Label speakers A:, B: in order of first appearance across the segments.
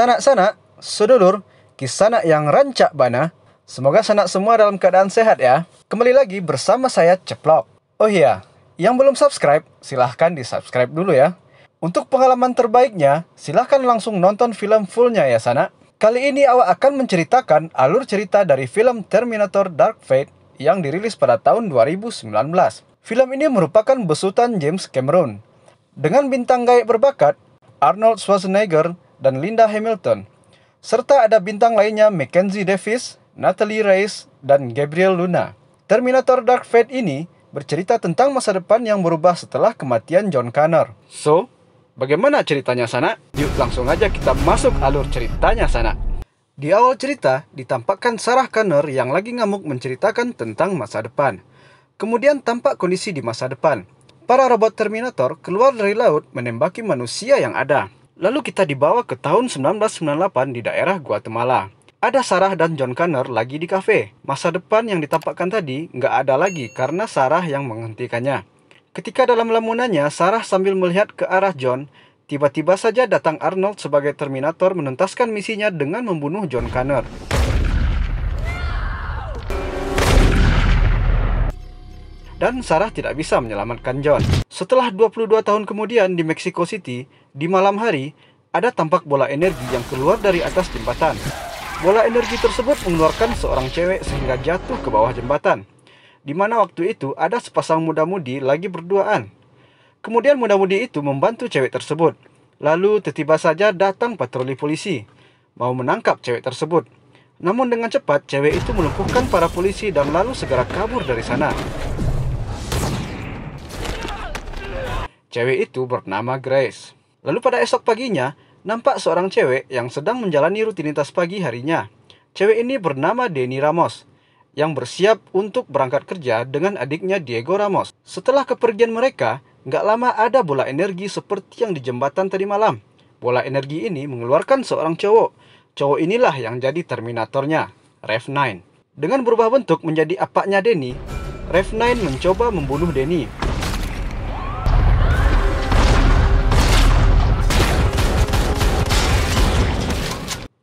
A: Sana-sana, sanak sedulur, kisanak yang rancak bana. Semoga sanak semua dalam keadaan sehat ya. Kembali lagi bersama saya Ceplok. Oh iya, yang belum subscribe, silahkan di subscribe dulu ya. Untuk pengalaman terbaiknya, silahkan langsung nonton film fullnya ya sana. Kali ini awak akan menceritakan alur cerita dari film Terminator Dark Fate yang dirilis pada tahun 2019. Film ini merupakan besutan James Cameron. Dengan bintang gaya berbakat, Arnold Schwarzenegger, dan Linda Hamilton, serta ada bintang lainnya Mackenzie Davis, Natalie Reyes, dan Gabriel Luna. Terminator Dark Fate ini bercerita tentang masa depan yang berubah setelah kematian John Connor. So, bagaimana ceritanya sana? Yuk langsung aja kita masuk alur ceritanya sana. Di awal cerita, ditampakkan Sarah Connor yang lagi ngamuk menceritakan tentang masa depan. Kemudian tampak kondisi di masa depan. Para robot Terminator keluar dari laut menembaki manusia yang ada. Lalu kita dibawa ke tahun 1998 di daerah Guatemala. Ada Sarah dan John Connor lagi di kafe. Masa depan yang ditampakkan tadi nggak ada lagi karena Sarah yang menghentikannya. Ketika dalam lamunannya, Sarah sambil melihat ke arah John, tiba-tiba saja datang Arnold sebagai Terminator menuntaskan misinya dengan membunuh John Connor. dan Sarah tidak bisa menyelamatkan John. Setelah 22 tahun kemudian di Mexico City, di malam hari, ada tampak bola energi yang keluar dari atas jembatan. Bola energi tersebut mengeluarkan seorang cewek sehingga jatuh ke bawah jembatan. Di mana waktu itu ada sepasang muda-mudi lagi berduaan. Kemudian muda-mudi itu membantu cewek tersebut. Lalu tiba-tiba saja datang patroli polisi, mau menangkap cewek tersebut. Namun dengan cepat, cewek itu melumpuhkan para polisi dan lalu segera kabur dari sana. Cewek itu bernama Grace. Lalu pada esok paginya, nampak seorang cewek yang sedang menjalani rutinitas pagi harinya. Cewek ini bernama Denny Ramos yang bersiap untuk berangkat kerja dengan adiknya Diego Ramos. Setelah kepergian mereka, nggak lama ada bola energi seperti yang di jembatan tadi malam. Bola energi ini mengeluarkan seorang cowok. Cowok inilah yang jadi terminatornya, Rev9. Dengan berubah bentuk menjadi apaknya Denny, Rev9 mencoba membunuh Denny.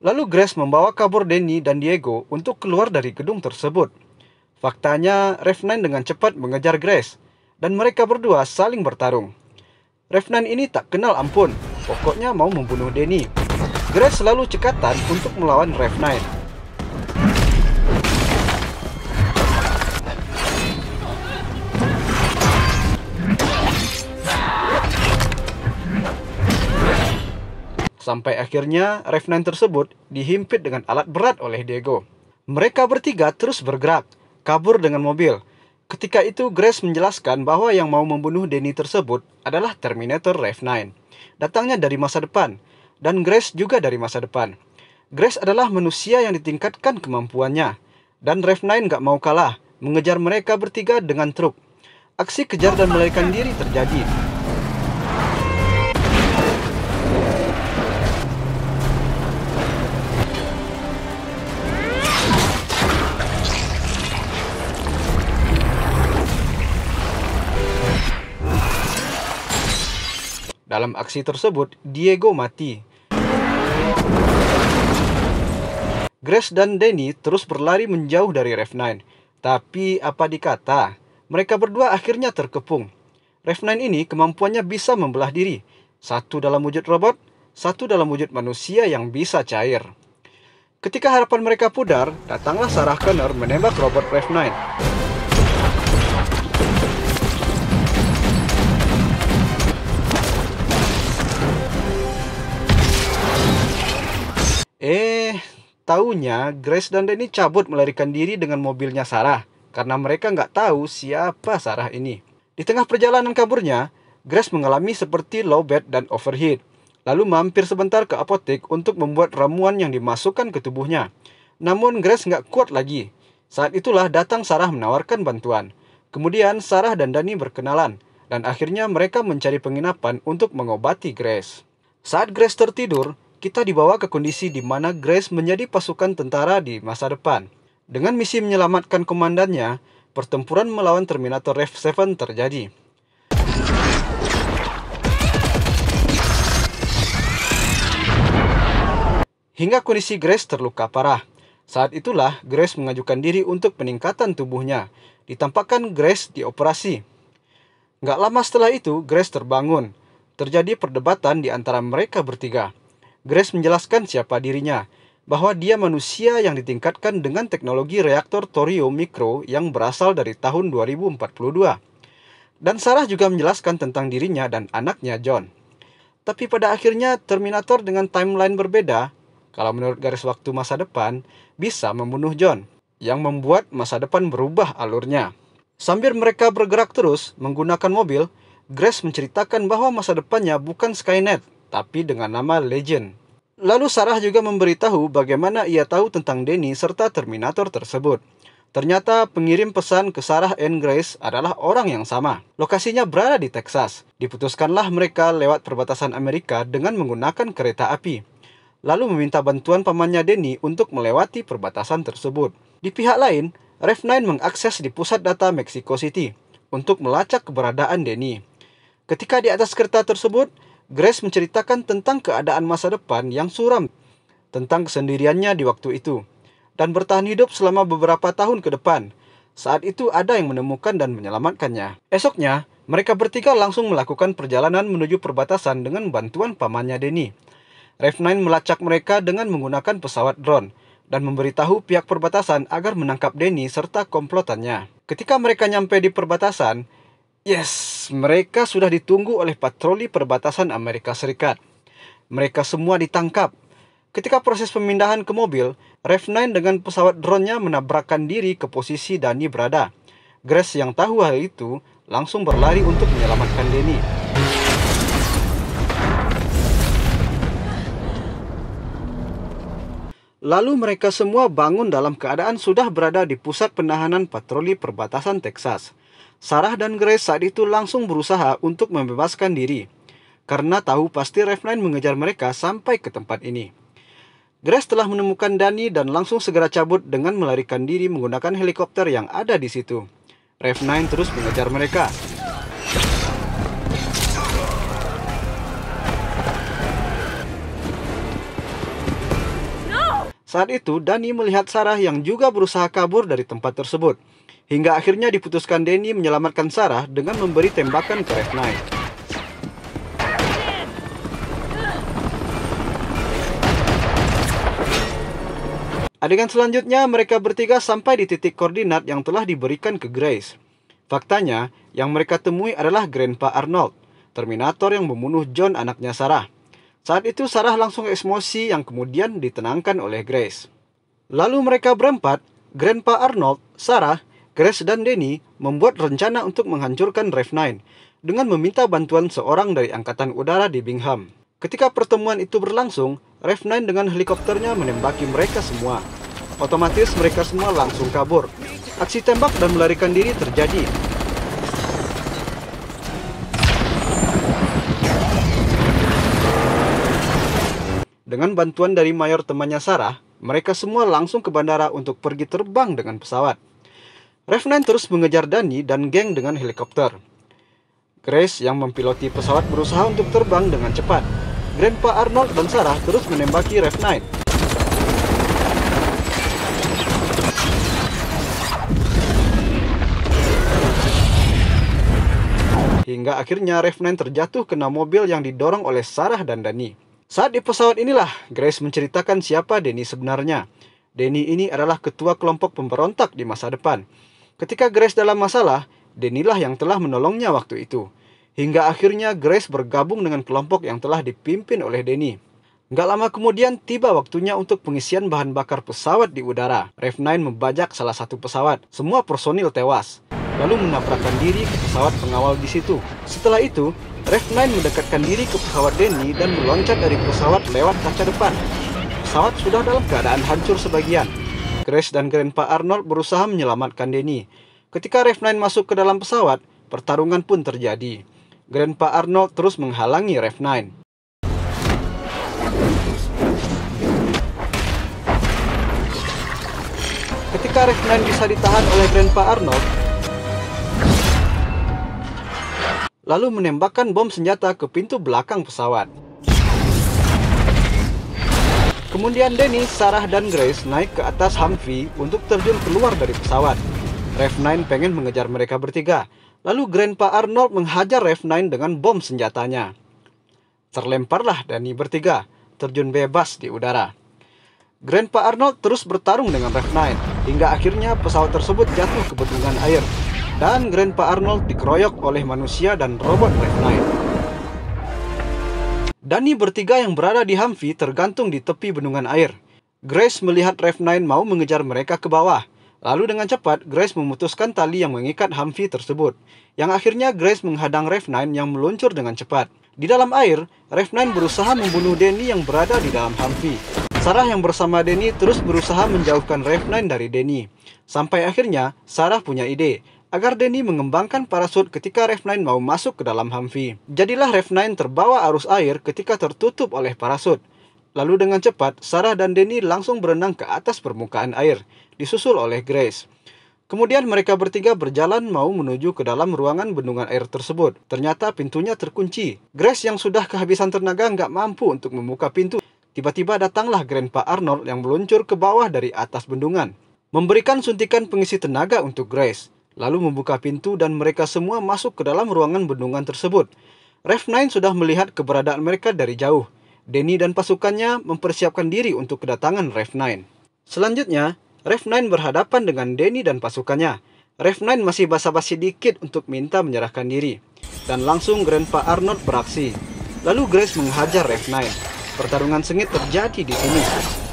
A: Lalu Grace membawa kabur Denny dan Diego untuk keluar dari gedung tersebut. Faktanya, Rev9 dengan cepat mengejar Grace, dan mereka berdua saling bertarung. Rev9 ini tak kenal ampun, pokoknya mau membunuh Denny. Grace selalu cekatan untuk melawan Rev9. Sampai akhirnya Revenant tersebut dihimpit dengan alat berat oleh Diego. Mereka bertiga terus bergerak, kabur dengan mobil. Ketika itu Grace menjelaskan bahwa yang mau membunuh Denny tersebut adalah Terminator Rev9. Datangnya dari masa depan, dan Grace juga dari masa depan. Grace adalah manusia yang ditingkatkan kemampuannya, dan Rev9 gak mau kalah, mengejar mereka bertiga dengan truk. Aksi kejar dan melarikan diri terjadi, Dalam aksi tersebut, Diego mati. Grace dan Danny terus berlari menjauh dari Rev9. Tapi apa dikata, mereka berdua akhirnya terkepung. Rev9 ini kemampuannya bisa membelah diri. Satu dalam wujud robot, satu dalam wujud manusia yang bisa cair. Ketika harapan mereka pudar, datanglah Sarah Connor menembak robot Rev9. Taunya, Grace dan Danny cabut melarikan diri dengan mobilnya Sarah karena mereka nggak tahu siapa Sarah ini. Di tengah perjalanan kaburnya, Grace mengalami seperti low bed dan overheat. Lalu mampir sebentar ke apotek untuk membuat ramuan yang dimasukkan ke tubuhnya. Namun Grace nggak kuat lagi. Saat itulah datang Sarah menawarkan bantuan. Kemudian Sarah dan Dani berkenalan dan akhirnya mereka mencari penginapan untuk mengobati Grace. Saat Grace tertidur, kita dibawa ke kondisi di mana Grace menjadi pasukan tentara di masa depan. Dengan misi menyelamatkan komandannya, pertempuran melawan Terminator Rev 7 terjadi. Hingga kondisi Grace terluka parah. Saat itulah Grace mengajukan diri untuk peningkatan tubuhnya. Ditampakkan Grace di operasi. Gak lama setelah itu, Grace terbangun. Terjadi perdebatan di antara mereka bertiga. Grace menjelaskan siapa dirinya, bahwa dia manusia yang ditingkatkan dengan teknologi reaktor thorium mikro yang berasal dari tahun 2042. Dan Sarah juga menjelaskan tentang dirinya dan anaknya John. Tapi pada akhirnya Terminator dengan timeline berbeda, kalau menurut garis waktu masa depan, bisa membunuh John, yang membuat masa depan berubah alurnya. Sambil mereka bergerak terus menggunakan mobil, Grace menceritakan bahwa masa depannya bukan Skynet, tapi dengan nama Legend. Lalu Sarah juga memberitahu bagaimana ia tahu tentang Denny serta Terminator tersebut. Ternyata pengirim pesan ke Sarah and Grace adalah orang yang sama. Lokasinya berada di Texas. Diputuskanlah mereka lewat perbatasan Amerika dengan menggunakan kereta api. Lalu meminta bantuan pamannya Denny untuk melewati perbatasan tersebut. Di pihak lain, Rev9 mengakses di pusat data Mexico City untuk melacak keberadaan Denny. Ketika di atas kereta tersebut, Grace menceritakan tentang keadaan masa depan yang suram, tentang kesendiriannya di waktu itu, dan bertahan hidup selama beberapa tahun ke depan. Saat itu ada yang menemukan dan menyelamatkannya. Esoknya, mereka bertiga langsung melakukan perjalanan menuju perbatasan dengan bantuan pamannya Denny. Rev9 melacak mereka dengan menggunakan pesawat drone dan memberitahu pihak perbatasan agar menangkap Denny serta komplotannya. Ketika mereka nyampe di perbatasan, Yes, mereka sudah ditunggu oleh patroli perbatasan Amerika Serikat. Mereka semua ditangkap. Ketika proses pemindahan ke mobil, Rev9 dengan pesawat drone-nya menabrakkan diri ke posisi Dani berada. Grace yang tahu hal itu langsung berlari untuk menyelamatkan Danny. Lalu mereka semua bangun dalam keadaan sudah berada di pusat penahanan patroli perbatasan Texas. Sarah dan Grace saat itu langsung berusaha untuk membebaskan diri, karena tahu pasti Refline mengejar mereka sampai ke tempat ini. Grace telah menemukan Dani dan langsung segera cabut dengan melarikan diri menggunakan helikopter yang ada di situ. Refnine terus mengejar mereka, Saat itu, Dani melihat Sarah yang juga berusaha kabur dari tempat tersebut. Hingga akhirnya diputuskan Denny menyelamatkan Sarah dengan memberi tembakan ke F9. Adegan selanjutnya, mereka bertiga sampai di titik koordinat yang telah diberikan ke Grace. Faktanya, yang mereka temui adalah Grandpa Arnold, Terminator yang membunuh John anaknya Sarah. Saat itu Sarah langsung emosi yang kemudian ditenangkan oleh Grace. Lalu mereka berempat, Grandpa Arnold, Sarah, Grace dan Denny membuat rencana untuk menghancurkan Rev 9 dengan meminta bantuan seorang dari Angkatan Udara di Bingham. Ketika pertemuan itu berlangsung, Rev 9 dengan helikopternya menembaki mereka semua. Otomatis mereka semua langsung kabur. Aksi tembak dan melarikan diri terjadi Dengan bantuan dari mayor temannya Sarah, mereka semua langsung ke bandara untuk pergi terbang dengan pesawat. Revenant terus mengejar Dani dan geng dengan helikopter. Grace yang mempiloti pesawat berusaha untuk terbang dengan cepat. Grandpa Arnold dan Sarah terus menembaki Revenant. Hingga akhirnya Revenant terjatuh kena mobil yang didorong oleh Sarah dan Dani. Saat di pesawat inilah, Grace menceritakan siapa Denny sebenarnya. Denny ini adalah ketua kelompok pemberontak di masa depan. Ketika Grace dalam masalah, Denny lah yang telah menolongnya waktu itu. Hingga akhirnya Grace bergabung dengan kelompok yang telah dipimpin oleh Denny. Gak lama kemudian tiba waktunya untuk pengisian bahan bakar pesawat di udara. Rev 9 membajak salah satu pesawat. Semua personil tewas. Lalu menabrakkan diri ke pesawat pengawal di situ. Setelah itu, Rev-9 mendekatkan diri ke pesawat Denny dan meloncat dari pesawat lewat kaca depan. Pesawat sudah dalam keadaan hancur sebagian. Grace dan Grandpa Arnold berusaha menyelamatkan Denny. Ketika Rev-9 masuk ke dalam pesawat, pertarungan pun terjadi. Grandpa Arnold terus menghalangi Rev-9. Ketika Rev-9 bisa ditahan oleh Grandpa Arnold, lalu menembakkan bom senjata ke pintu belakang pesawat. Kemudian Denny, Sarah, dan Grace naik ke atas Humvee untuk terjun keluar dari pesawat. Rev9 pengen mengejar mereka bertiga, lalu Grandpa Arnold menghajar Rev9 dengan bom senjatanya. Terlemparlah Danny bertiga, terjun bebas di udara. Grandpa Arnold terus bertarung dengan Rev9, hingga akhirnya pesawat tersebut jatuh ke bendungan air dan Grandpa Arnold dikeroyok oleh manusia dan robot Black Knight. Danny bertiga yang berada di Humvee tergantung di tepi bendungan air. Grace melihat Rev 9 mau mengejar mereka ke bawah. Lalu dengan cepat, Grace memutuskan tali yang mengikat Humvee tersebut. Yang akhirnya Grace menghadang Rev 9 yang meluncur dengan cepat. Di dalam air, Rev 9 berusaha membunuh Danny yang berada di dalam Humvee. Sarah yang bersama Danny terus berusaha menjauhkan Rev 9 dari Danny. Sampai akhirnya, Sarah punya ide agar Denny mengembangkan parasut ketika Rev9 mau masuk ke dalam Humvee. Jadilah Rev9 terbawa arus air ketika tertutup oleh parasut. Lalu dengan cepat, Sarah dan Denny langsung berenang ke atas permukaan air, disusul oleh Grace. Kemudian mereka bertiga berjalan mau menuju ke dalam ruangan bendungan air tersebut. Ternyata pintunya terkunci. Grace yang sudah kehabisan tenaga nggak mampu untuk membuka pintu. Tiba-tiba datanglah Grandpa Arnold yang meluncur ke bawah dari atas bendungan. Memberikan suntikan pengisi tenaga untuk Grace lalu membuka pintu dan mereka semua masuk ke dalam ruangan bendungan tersebut. Ref 9 sudah melihat keberadaan mereka dari jauh. Denny dan pasukannya mempersiapkan diri untuk kedatangan Ref 9 Selanjutnya, Ref 9 berhadapan dengan Denny dan pasukannya. Ref 9 masih basa-basi dikit untuk minta menyerahkan diri. Dan langsung Grandpa Arnold beraksi. Lalu Grace menghajar Ref 9 Pertarungan sengit terjadi di sini.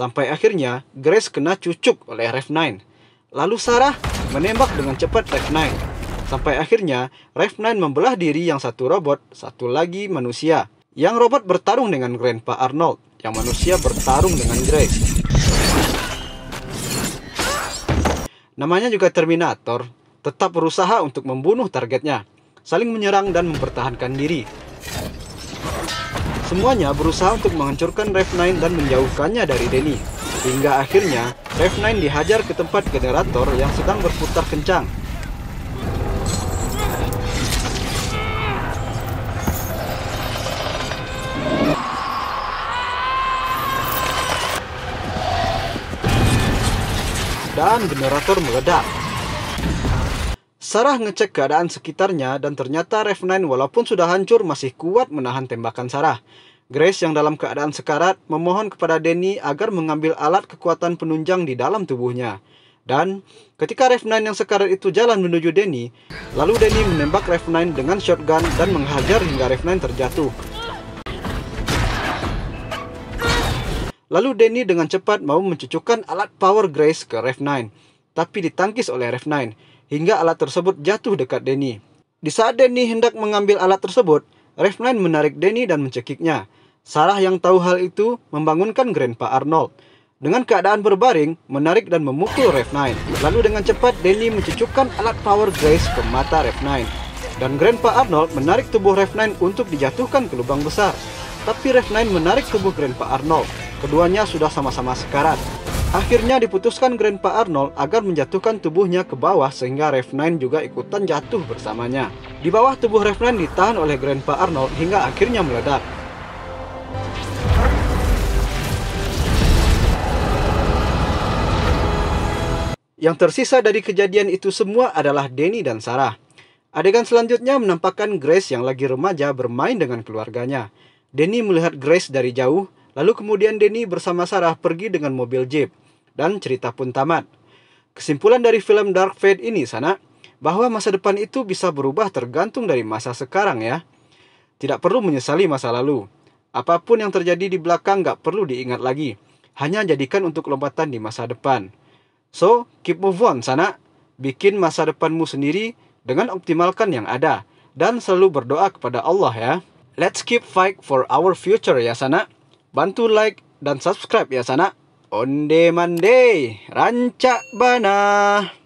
A: Sampai akhirnya Grace kena cucuk oleh Rev 9. Lalu Sarah menembak dengan cepat Rev 9. Sampai akhirnya Rev 9 membelah diri yang satu robot, satu lagi manusia. Yang robot bertarung dengan Grandpa Arnold, yang manusia bertarung dengan Grace. Namanya juga Terminator, tetap berusaha untuk membunuh targetnya, saling menyerang dan mempertahankan diri. Semuanya berusaha untuk menghancurkan Rev 9 dan menjauhkannya dari Denny. Hingga akhirnya, Rev 9 dihajar ke tempat generator yang sedang berputar kencang. Dan generator meledak. Sarah ngecek keadaan sekitarnya dan ternyata Rev9 walaupun sudah hancur masih kuat menahan tembakan Sarah. Grace yang dalam keadaan sekarat memohon kepada Denny agar mengambil alat kekuatan penunjang di dalam tubuhnya. Dan ketika Rev9 yang sekarat itu jalan menuju Denny, lalu Denny menembak Rev9 dengan shotgun dan menghajar hingga Rev9 terjatuh. Lalu Denny dengan cepat mau mencucukkan alat power Grace ke Rev9, tapi ditangkis oleh Rev9 hingga alat tersebut jatuh dekat Denny. Di saat Denny hendak mengambil alat tersebut, Refline menarik Denny dan mencekiknya. Sarah yang tahu hal itu membangunkan Grandpa Arnold. Dengan keadaan berbaring, menarik dan memukul Rev9. Lalu dengan cepat, Denny mencucukkan alat power grace ke mata Rev9. Dan Grandpa Arnold menarik tubuh Rev9 untuk dijatuhkan ke lubang besar tapi Rev 9 menarik tubuh Grandpa Arnold. Keduanya sudah sama-sama sekarat. Akhirnya diputuskan Grandpa Arnold agar menjatuhkan tubuhnya ke bawah sehingga Rev 9 juga ikutan jatuh bersamanya. Di bawah tubuh Rev 9 ditahan oleh Grandpa Arnold hingga akhirnya meledak. Yang tersisa dari kejadian itu semua adalah Denny dan Sarah. Adegan selanjutnya menampakkan Grace yang lagi remaja bermain dengan keluarganya. Denny melihat Grace dari jauh, lalu kemudian Denny bersama Sarah pergi dengan mobil jeep. Dan cerita pun tamat. Kesimpulan dari film Dark Fate ini, Sana, bahwa masa depan itu bisa berubah tergantung dari masa sekarang ya. Tidak perlu menyesali masa lalu. Apapun yang terjadi di belakang gak perlu diingat lagi. Hanya jadikan untuk lompatan di masa depan. So, keep move on, Sana. Bikin masa depanmu sendiri dengan optimalkan yang ada. Dan selalu berdoa kepada Allah ya. Let's keep fight for our future ya sana. Bantu like dan subscribe ya sana. Onde mande, rancak bana.